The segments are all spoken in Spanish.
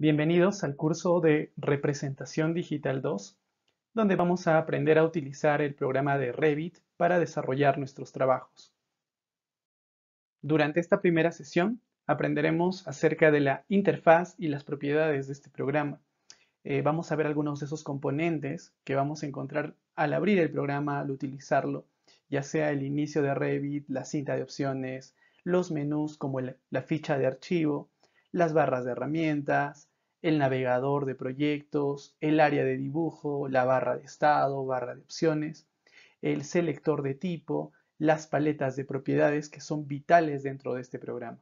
Bienvenidos al curso de Representación Digital 2, donde vamos a aprender a utilizar el programa de Revit para desarrollar nuestros trabajos. Durante esta primera sesión aprenderemos acerca de la interfaz y las propiedades de este programa. Eh, vamos a ver algunos de esos componentes que vamos a encontrar al abrir el programa, al utilizarlo, ya sea el inicio de Revit, la cinta de opciones, los menús como la ficha de archivo, las barras de herramientas, el navegador de proyectos, el área de dibujo, la barra de estado, barra de opciones, el selector de tipo, las paletas de propiedades que son vitales dentro de este programa.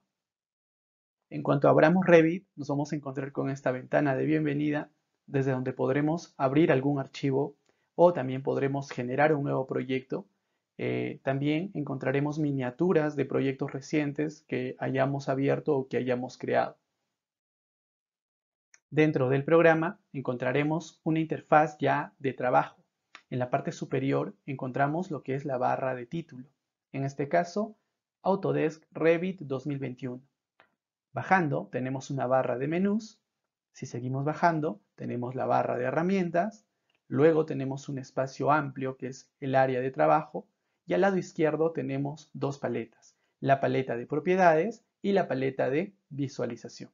En cuanto abramos Revit, nos vamos a encontrar con esta ventana de bienvenida desde donde podremos abrir algún archivo o también podremos generar un nuevo proyecto eh, también encontraremos miniaturas de proyectos recientes que hayamos abierto o que hayamos creado. Dentro del programa encontraremos una interfaz ya de trabajo. En la parte superior encontramos lo que es la barra de título. En este caso, Autodesk Revit 2021. Bajando tenemos una barra de menús. Si seguimos bajando, tenemos la barra de herramientas. Luego tenemos un espacio amplio que es el área de trabajo y al lado izquierdo tenemos dos paletas, la paleta de propiedades y la paleta de visualización.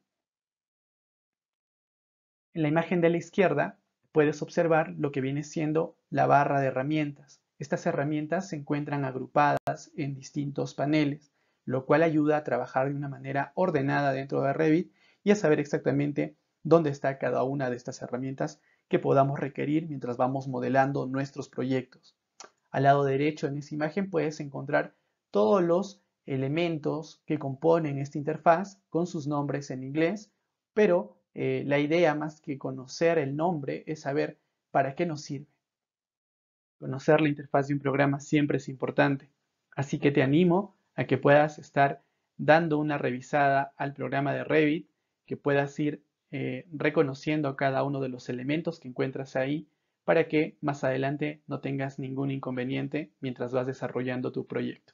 En la imagen de la izquierda puedes observar lo que viene siendo la barra de herramientas. Estas herramientas se encuentran agrupadas en distintos paneles, lo cual ayuda a trabajar de una manera ordenada dentro de Revit y a saber exactamente dónde está cada una de estas herramientas que podamos requerir mientras vamos modelando nuestros proyectos al lado derecho en esa imagen puedes encontrar todos los elementos que componen esta interfaz con sus nombres en inglés, pero eh, la idea más que conocer el nombre es saber para qué nos sirve. Conocer la interfaz de un programa siempre es importante, así que te animo a que puedas estar dando una revisada al programa de Revit, que puedas ir reconociendo eh, reconociendo cada uno de los elementos que encuentras ahí para que más adelante no tengas ningún inconveniente mientras vas desarrollando tu proyecto.